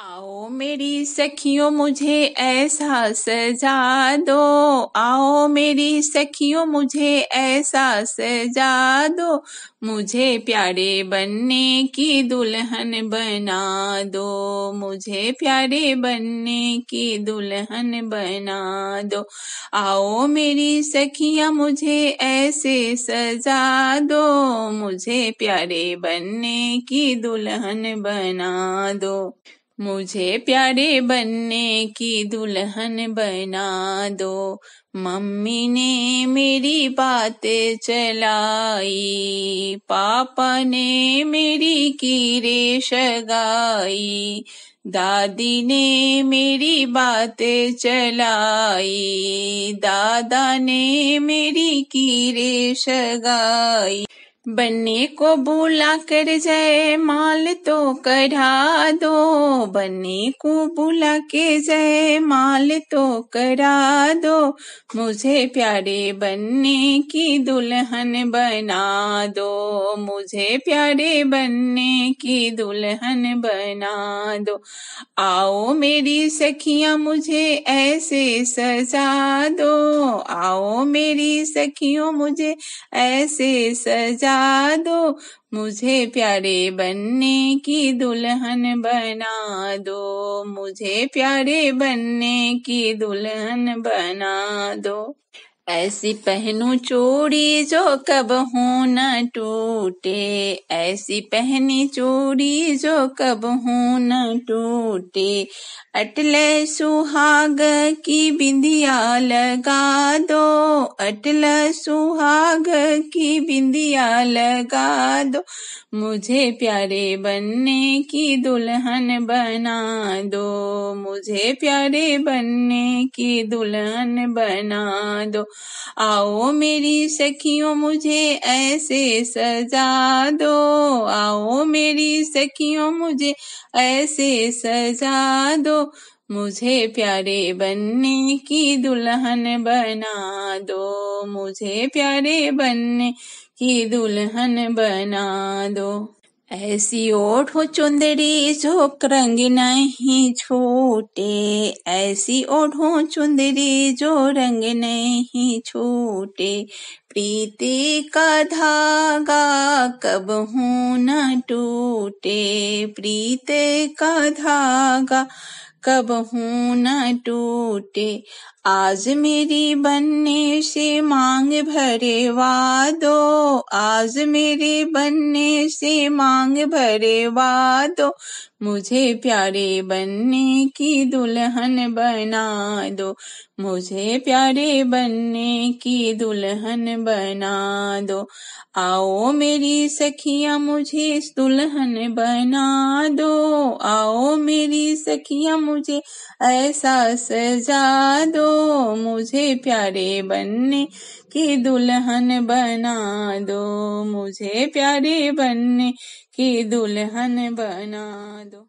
आओ मेरी सखियों मुझे ऐसा सजा दो आओ मेरी सखियों मुझे ऐसा सजा दो मुझे प्यारे बनने की दुल्हन बना दो मुझे प्यारे बनने की दुल्हन बना दो आओ मेरी सखियाँ मुझे ऐसे सजा दो मुझे प्यारे बनने की दुल्हन बना दो मुझे प्यारे बनने की दुल्हन बना दो मम्मी ने मेरी बातें चलाई पापा ने मेरी कीरे शगाई दादी ने मेरी बातें चलाई दादा ने मेरी कीरे शगाई बन्ने को बुला कर जय माल तो करा दो बन्ने को बुला के जय माल तो करा दो मुझे प्यारे बनने की दुल्हन बना दो मुझे प्यारे बनने की दुल्हन बना दो आओ मेरी सखिया मुझे ऐसे सजा दो आओ मेरी सखियों मुझे ऐसे सजा बना दो मुझे प्यारे बनने की दुल्हन बना दो मुझे प्यारे बनने की दुल्हन बना दो ऐसी पहनू चूड़ी जो कब हूँ न टूटे ऐसी पहनी चूड़ी जो कब हूँ न टूटे अटले सुहाग की बिंदिया लगा दो अटल सुहाग की बिंदिया लगा दो मुझे प्यारे बनने की दुल्हन बना दो मुझे प्यारे बनने की दुल्हन बना दो आओ मेरी सखियों मुझे ऐसे सजा दो आओ मेरी सखियों मुझे ऐसे सजा दो मुझे प्यारे बनने की दुल्हन बना दो मुझे प्यारे बनने की दुल्हन बना दो ऐसी ओठो चुंदड़ी झोंक रंग नहीं छोटे ऐसी ओठो चुंदड़ी जो रंग नहीं छोटे प्रीति का धागा कब हूं न टूटे प्रीति का धागा कब हो न टूटे आज मेरी बनने से मांग भरे वादो आज मेरे बनने से मांग भरे वादो मुझे प्यारे बनने की दुल्हन बना दो मुझे प्यारे बनने की दुल्हन बना दो आओ मेरी सखिया मुझे दुल्हन बना दो आओ मेरी सखिया मुझे ऐसा सजा दो मुझे प्यारे बनने की दुल्हन बना दो मुझे प्यारे बनने की दुल्हन बना दो